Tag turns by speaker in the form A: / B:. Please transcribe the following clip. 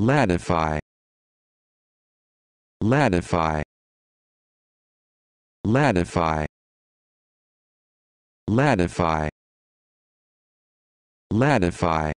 A: Latify Latify Latify Latify Latify